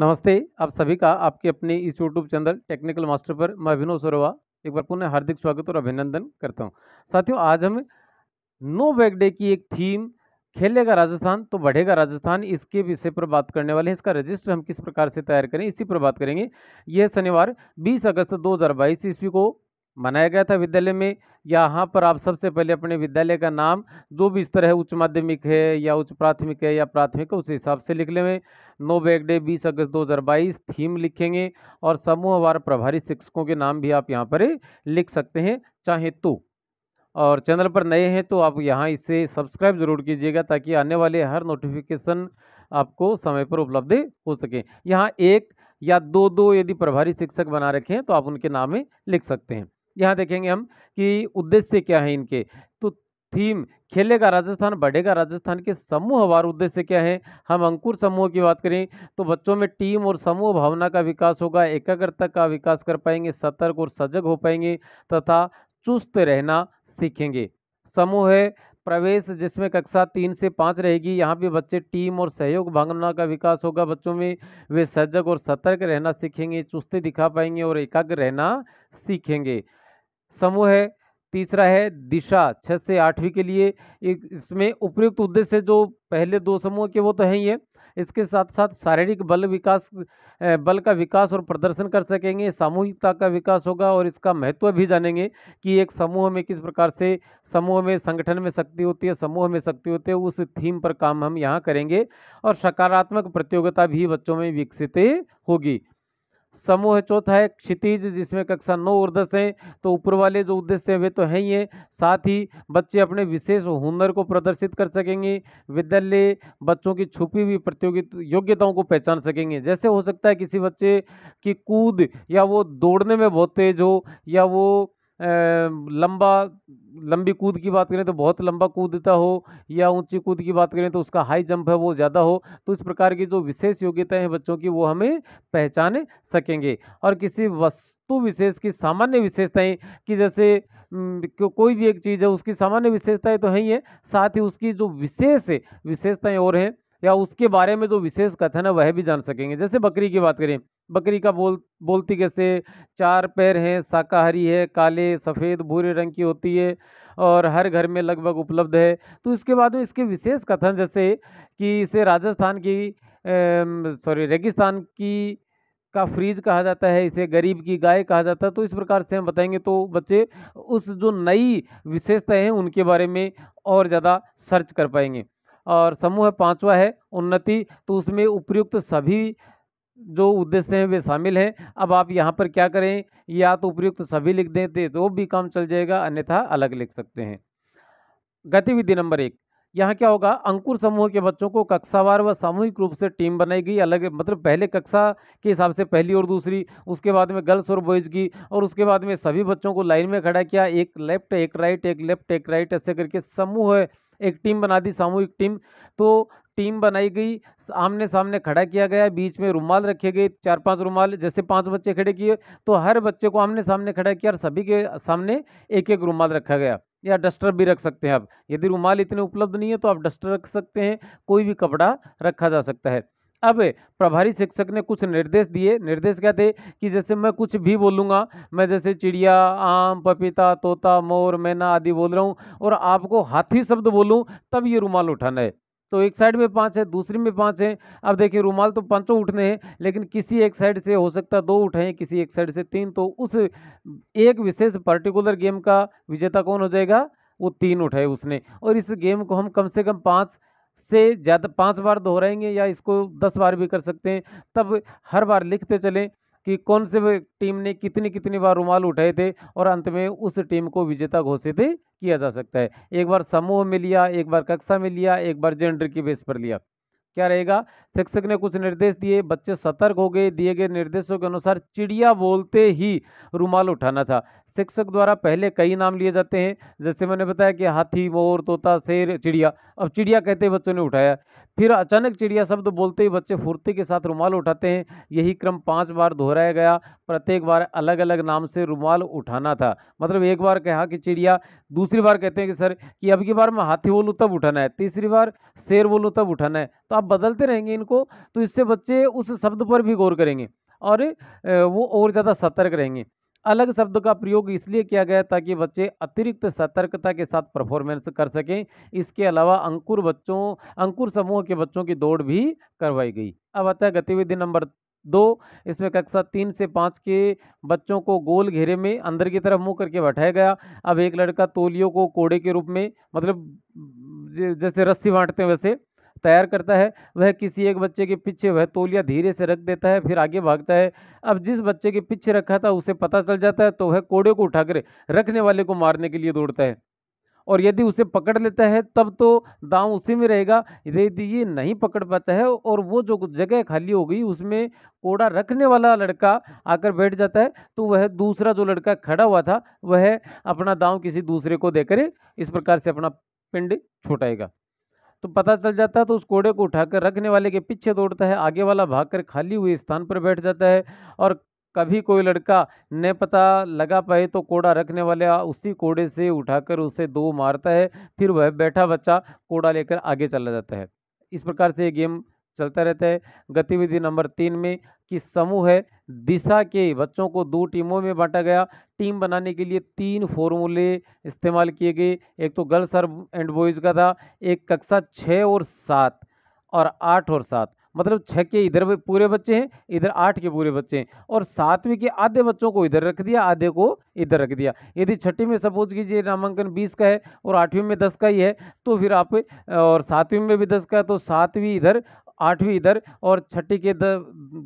नमस्ते आप सभी का आपके अपने इस यूट्यूब चैनल टेक्निकल मास्टर पर मैं अभिनव सरोवा एक बार पुनः हार्दिक स्वागत और अभिनंदन करता हूं साथियों आज हम नो बैक डे की एक थीम खेलेगा राजस्थान तो बढ़ेगा राजस्थान इसके विषय पर बात करने वाले हैं इसका रजिस्टर हम किस प्रकार से तैयार करें इसी पर बात करेंगे यह शनिवार बीस अगस्त दो ईस्वी को मनाया गया था विद्यालय में यहाँ पर आप सबसे पहले अपने विद्यालय का नाम जो भी स्तर है उच्च माध्यमिक है या उच्च प्राथमिक है या प्राथमिक है उस हिसाब से लिख लेंगे नो बैग डे बीस अगस्त 2022 थीम लिखेंगे और समूहवार प्रभारी शिक्षकों के नाम भी आप यहाँ पर लिख सकते हैं चाहे तो और चैनल पर नए हैं तो आप यहाँ इसे सब्सक्राइब जरूर कीजिएगा ताकि आने वाले हर नोटिफिकेशन आपको समय पर उपलब्ध हो सके यहाँ एक या दो दो यदि प्रभारी शिक्षक बना रखे हैं तो आप उनके नाम लिख सकते हैं यहाँ देखेंगे हम कि उद्देश्य क्या है इनके तो थीम खेलेगा राजस्थान बढ़ेगा राजस्थान के समूहवार उद्देश्य क्या है हम अंकुर समूह की बात करें तो बच्चों में टीम और समूह भावना का विकास होगा एकाग्रता का विकास कर पाएंगे सतर्क और सजग हो पाएंगे तथा चुस्त रहना सीखेंगे समूह है प्रवेश जिसमें कक्षा तीन से पाँच रहेगी यहाँ भी बच्चे टीम और सहयोग भावना का विकास होगा बच्चों में वे सजग और सतर्क रहना सीखेंगे चुस्ती दिखा पाएंगे और एकाग्र रहना सीखेंगे समूह है तीसरा है दिशा छः से आठवीं के लिए एक इसमें उपयुक्त उद्देश्य जो पहले दो समूह के वो तो हैं ही है इसके साथ साथ शारीरिक बल विकास बल का विकास और प्रदर्शन कर सकेंगे सामूहिकता का विकास होगा और इसका महत्व भी जानेंगे कि एक समूह में किस प्रकार से समूह में संगठन में शक्ति होती है समूह में शक्ति होती है उस थीम पर काम हम यहाँ करेंगे और सकारात्मक प्रतियोगिता भी बच्चों में विकसित होगी समूह चौथा है क्षितिज जिसमें कक्षा नौ और दस है तो ऊपर वाले जो उद्देश्य हैं वे तो हैं ही हैं साथ ही बच्चे अपने विशेष हुनर को प्रदर्शित कर सकेंगे विद्यालय बच्चों की छुपी हुई प्रतियोगित योग्यताओं को पहचान सकेंगे जैसे हो सकता है किसी बच्चे की कूद या वो दौड़ने में बहुत तेज हो या वो लंबा लंबी कूद की बात करें तो बहुत लंबा कूदता हो या ऊंची कूद की बात करें तो उसका हाई जंप है वो ज़्यादा हो तो इस प्रकार की जो विशेष योग्यताएं हैं बच्चों की वो हमें पहचान सकेंगे और किसी वस्तु विशेष की सामान्य विशेषताएं कि जैसे को, कोई भी एक चीज़ है उसकी सामान्य विशेषताएं तो है ही हैं साथ ही उसकी जो विशेष विशेषताएँ और हैं या उसके बारे में जो विशेष कथन है वह भी जान सकेंगे जैसे बकरी की बात करें बकरी का बोल बोलती कैसे चार पैर हैं शाकाहारी है काले सफ़ेद भूरे रंग की होती है और हर घर में लगभग उपलब्ध है तो इसके बाद में इसके विशेष कथन जैसे कि इसे राजस्थान की सॉरी रेगिस्तान की का फ्रीज कहा जाता है इसे गरीब की गाय कहा जाता है तो इस प्रकार से हम बताएंगे तो बच्चे उस जो नई विशेषता हैं उनके बारे में और ज़्यादा सर्च कर पाएंगे और समूह पांचवा है उन्नति तो उसमें उपयुक्त सभी जो उद्देश्य हैं वे शामिल हैं अब आप यहाँ पर क्या करें या तो उपयुक्त सभी लिख दें तो, तो भी काम चल जाएगा अन्यथा अलग लिख सकते हैं गतिविधि नंबर एक यहाँ क्या होगा अंकुर समूह के बच्चों को कक्षावार व सामूहिक रूप से टीम बनाई गई अलग मतलब पहले कक्षा के हिसाब से पहली और दूसरी उसके बाद में गर्ल्स और बॉयज़ की और उसके बाद में सभी बच्चों को लाइन में खड़ा किया एक लेफ्ट एक राइट एक लेफ्ट एक राइट ऐसे करके समूह एक टीम बना दी सामूहिक टीम तो टीम बनाई गई आमने सामने खड़ा किया गया बीच में रुमाल रखे गए चार पांच रुमाल जैसे पांच बच्चे खड़े किए तो हर बच्चे को आमने सामने खड़ा किया और सभी के सामने एक एक रुमाल रखा गया या डस्टर भी रख सकते हैं आप यदि रुमाल इतने उपलब्ध नहीं है तो आप डस्टर रख सकते हैं कोई भी कपड़ा रखा जा सकता है अब प्रभारी शिक्षक ने कुछ निर्देश दिए निर्देश क्या थे कि जैसे मैं कुछ भी बोलूँगा मैं जैसे चिड़िया आम पपीता तोता मोर मैना आदि बोल रहा हूँ और आपको हाथी शब्द बोलूँ तब ये रुमाल उठाना है तो एक साइड में पाँच है दूसरी में पाँच है अब देखिए रुमाल तो पांचों उठने हैं लेकिन किसी एक साइड से हो सकता है दो उठाएं किसी एक साइड से तीन तो उस एक विशेष पर्टिकुलर गेम का विजेता कौन हो जाएगा वो तीन उठाए उसने और इस गेम को हम कम से कम पाँच से ज़्यादा पाँच बार दोहराएंगे या इसको दस बार भी कर सकते हैं तब हर बार लिखते चलें कि कौन से टीम ने कितनी कितनी बार रुमाल उठाए थे और अंत में उस टीम को विजेता घोषित किया जा सकता है एक बार समूह में लिया एक बार कक्षा में लिया एक बार जेंडर की बेस पर लिया क्या रहेगा शिक्षक ने कुछ निर्देश दिए बच्चे सतर्क हो गए दिए गए निर्देशों के अनुसार चिड़िया बोलते ही रुमाल उठाना था शिक्षक द्वारा पहले कई नाम लिए जाते हैं जैसे मैंने बताया कि हाथी मोर तोता शेर चिड़िया अब चिड़िया कहते बच्चों ने उठाया फिर अचानक चिड़िया शब्द बोलते ही बच्चे फुर्ती के साथ रुमाल उठाते हैं यही क्रम पांच बार दोहराया गया प्रत्येक बार अलग अलग नाम से रुमाल उठाना था मतलब एक बार कहा कि चिड़िया दूसरी बार कहते हैं कि सर कि अब की बार मैं हाथी बोलूँ तब उठाना है तीसरी बार शेर बोलूँ तब उठाना है तो आप बदलते रहेंगे इनको तो इससे बच्चे उस शब्द पर भी गौर करेंगे और वो और ज़्यादा सतर्क रहेंगे अलग शब्द का प्रयोग इसलिए किया गया ताकि बच्चे अतिरिक्त सतर्कता के साथ परफॉर्मेंस कर सकें इसके अलावा अंकुर बच्चों अंकुर समूह के बच्चों की दौड़ भी करवाई गई अब आता है गतिविधि नंबर दो इसमें कक्षा तीन से पाँच के बच्चों को गोल घेरे में अंदर की तरफ मुँह करके बैठाया गया अब एक लड़का तोलियों को कोड़े के रूप में मतलब जैसे रस्सी बांटते हैं वैसे तैयार करता है वह किसी एक बच्चे के पीछे वह तोलिया धीरे से रख देता है फिर आगे भागता है अब जिस बच्चे के पीछे रखा था उसे पता चल जाता है तो वह कोड़े को उठाकर रखने वाले को मारने के लिए दौड़ता है और यदि उसे पकड़ लेता है तब तो दांव उसी में रहेगा यदि ये नहीं पकड़ पाता है और वो जो जगह खाली हो गई उसमें कोड़ा रखने वाला लड़का आकर बैठ जाता है तो वह दूसरा जो लड़का खड़ा हुआ था वह अपना दांव किसी दूसरे को देकर इस प्रकार से अपना पिंड छुटाएगा तो पता चल जाता है तो उस कोड़े को उठाकर रखने वाले के पीछे दौड़ता है आगे वाला भागकर खाली हुए स्थान पर बैठ जाता है और कभी कोई लड़का न पता लगा पाए तो कोड़ा रखने वाले उसी कोड़े से उठाकर उसे दो मारता है फिर वह बैठा बच्चा कोड़ा लेकर आगे चला जाता है इस प्रकार से ये गेम चलता रहता है गतिविधि नंबर तीन में कि समूह है दिशा के बच्चों को दो टीमों में बांटा गया टीम बनाने के लिए तीन फॉर्मूले इस्तेमाल किए गए एक तो गर्ल्स और एंड बॉयज़ का था एक कक्षा छः और सात और आठ और सात मतलब छः के इधर पूरे बच्चे हैं इधर आठ के पूरे बच्चे हैं और सातवीं के आधे बच्चों को इधर रख दिया आधे को इधर रख दिया यदि छठी में सपोज कीजिए नामांकन बीस का है और आठवीं में दस का ही है तो फिर आप और सातवीं में भी दस का है तो सातवीं इधर आठवीं इधर और छठी के द,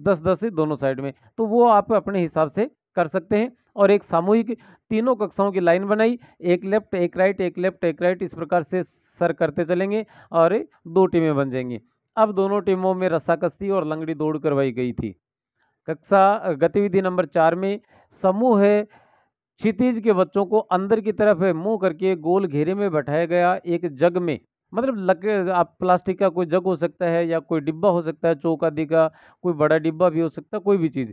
दस दस से दोनों साइड में तो वो आप अपने हिसाब से कर सकते हैं और एक सामूहिक तीनों कक्षाओं की लाइन बनाई एक लेफ्ट एक राइट एक लेफ्ट एक राइट इस प्रकार से सर करते चलेंगे और दो टीमें बन जाएंगी अब दोनों टीमों में रस्साकस्ती और लंगड़ी दौड़ करवाई गई थी कक्षा गतिविधि नंबर चार में समूह है क्षितिज के बच्चों को अंदर की तरफ मुंह करके गोल घेरे में बैठाया गया एक जग में मतलब लग आप प्लास्टिक का कोई जग हो सकता है या कोई डिब्बा हो सकता है चौक आदि का कोई बड़ा डिब्बा भी हो सकता है कोई भी चीज़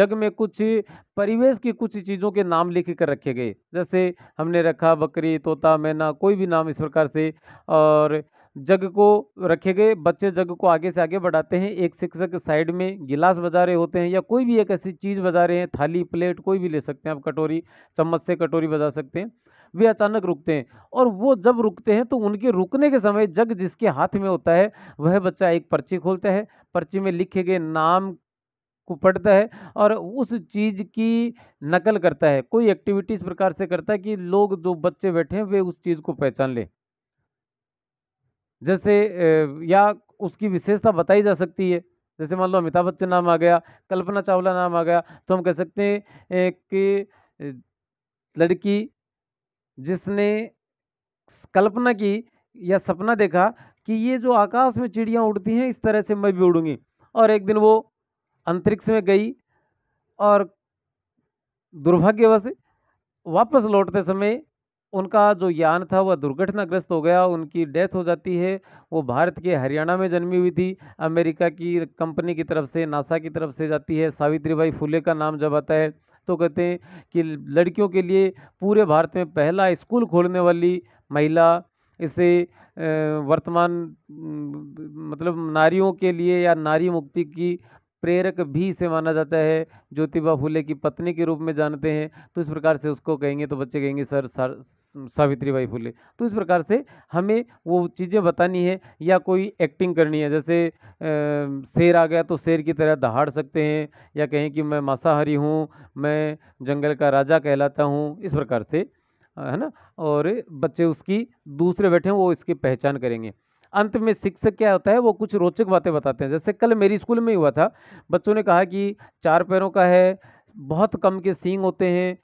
जग में कुछ परिवेश की कुछ चीज़ों के नाम लिख कर रखे गए जैसे हमने रखा बकरी तोता मैना कोई भी नाम इस प्रकार से और जग को रखे गए बच्चे जग को आगे से आगे बढ़ाते हैं एक शिक्षक साइड में गिलास बजा रहे होते हैं या कोई भी एक ऐसी चीज़ बजा रहे हैं थाली प्लेट कोई भी ले सकते हैं आप कटोरी चम्मच से कटोरी बजा सकते हैं वे अचानक रुकते हैं और वो जब रुकते हैं तो उनके रुकने के समय जग जिसके हाथ में होता है वह बच्चा एक पर्ची खोलता है पर्ची में लिखे गए नाम को पढ़ता है और उस चीज़ की नकल करता है कोई एक्टिविटी इस प्रकार से करता है कि लोग जो बच्चे बैठे हैं वे उस चीज़ को पहचान लें जैसे या उसकी विशेषता बताई जा सकती है जैसे मान लो अमिताभ बच्चन नाम आ गया कल्पना चावला नाम आ गया तो हम कह सकते हैं कि लड़की जिसने कल्पना की या सपना देखा कि ये जो आकाश में चिड़ियाँ उड़ती हैं इस तरह से मैं भी उड़ूँगी और एक दिन वो अंतरिक्ष में गई और दुर्भाग्यवश वापस लौटते समय उनका जो यान था वह दुर्घटनाग्रस्त हो गया उनकी डेथ हो जाती है वो भारत के हरियाणा में जन्मी हुई थी अमेरिका की कंपनी की तरफ से नासा की तरफ से जाती है सावित्री बाई फुले का नाम जब आता है तो कहते हैं कि लड़कियों के लिए पूरे भारत में पहला स्कूल खोलने वाली महिला इसे वर्तमान मतलब नारियों के लिए या नारी मुक्ति की प्रेरक भी से माना जाता है ज्योतिबा फूले की पत्नी के रूप में जानते हैं तो इस प्रकार से उसको कहेंगे तो बच्चे कहेंगे सर सर सावित्री बाई फूले तो इस प्रकार से हमें वो चीज़ें बतानी है या कोई एक्टिंग करनी है जैसे शेर आ गया तो शेर की तरह दहाड़ सकते हैं या कहें कि मैं मांसाहारी हूँ मैं जंगल का राजा कहलाता हूँ इस प्रकार से है ना और बच्चे उसकी दूसरे बैठे हैं वो इसकी पहचान करेंगे अंत में शिक्षक क्या होता है वो कुछ रोचक बातें बताते हैं जैसे कल मेरी स्कूल में हुआ था बच्चों ने कहा कि चार पैरों का है बहुत कम के सींग होते हैं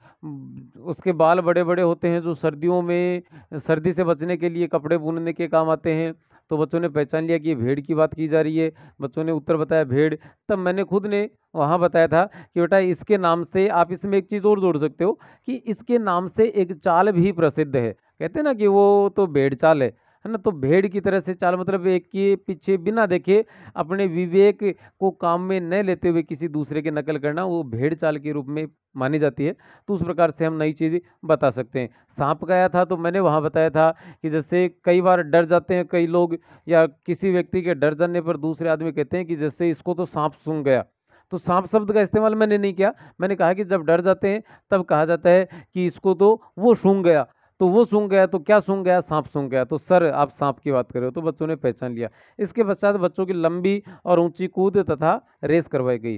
उसके बाल बड़े बड़े होते हैं जो सर्दियों में सर्दी से बचने के लिए कपड़े बुनने के काम आते हैं तो बच्चों ने पहचान लिया कि भेड़ की बात की जा रही है बच्चों ने उत्तर बताया भेड़ तब मैंने खुद ने वहाँ बताया था कि बेटा इसके नाम से आप इसमें एक चीज़ और जोड़ सकते हो कि इसके नाम से एक चाल भी प्रसिद्ध है कहते हैं ना कि वो तो भेड़ चाल है है ना तो भेड़ की तरह से चाल मतलब एक के पीछे बिना देखे अपने विवेक को काम में न लेते हुए किसी दूसरे की नकल करना वो भेड़ चाल के रूप में मानी जाती है तो उस प्रकार से हम नई चीज़ बता सकते हैं सांप गया था तो मैंने वहाँ बताया था कि जैसे कई बार डर जाते हैं कई लोग या किसी व्यक्ति के डर जाने पर दूसरे आदमी कहते हैं कि जैसे इसको तो सांप सूंघ गया तो सांप शब्द का इस्तेमाल मैंने नहीं किया मैंने कहा कि जब डर जाते हैं तब कहा जाता है कि इसको तो वो सूंघ गया तो वो सूंघ गया तो क्या सूंघ गया सांप सूंघ गया तो सर आप सांप की बात कर रहे हो तो बच्चों ने पहचान लिया इसके पश्चात बच्चों की लंबी और ऊंची कूद तथा रेस करवाई गई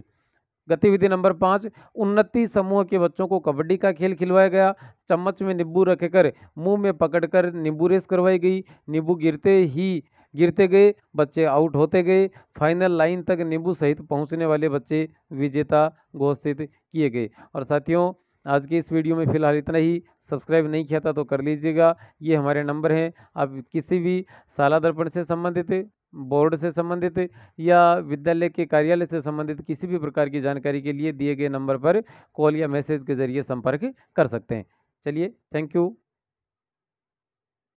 गतिविधि नंबर पाँच उन्नति समूह के बच्चों को कबड्डी का खेल खिलवाया गया चम्मच में नींबू रखकर मुंह में पकड़कर नींबू रेस करवाई गई नींबू गिरते ही गिरते गए बच्चे आउट होते गए फाइनल लाइन तक नींबू सहित पहुंचने वाले बच्चे विजेता घोषित किए गए और साथियों आज के इस वीडियो में फिलहाल इतना ही सब्सक्राइब नहीं किया था तो कर लीजिएगा ये हमारे नंबर हैं आप किसी भी शाला दर्पण से संबंधित बोर्ड से संबंधित या विद्यालय के कार्यालय से संबंधित किसी भी प्रकार की जानकारी के लिए दिए गए नंबर पर कॉल या मैसेज के जरिए संपर्क कर सकते हैं चलिए थैंक यू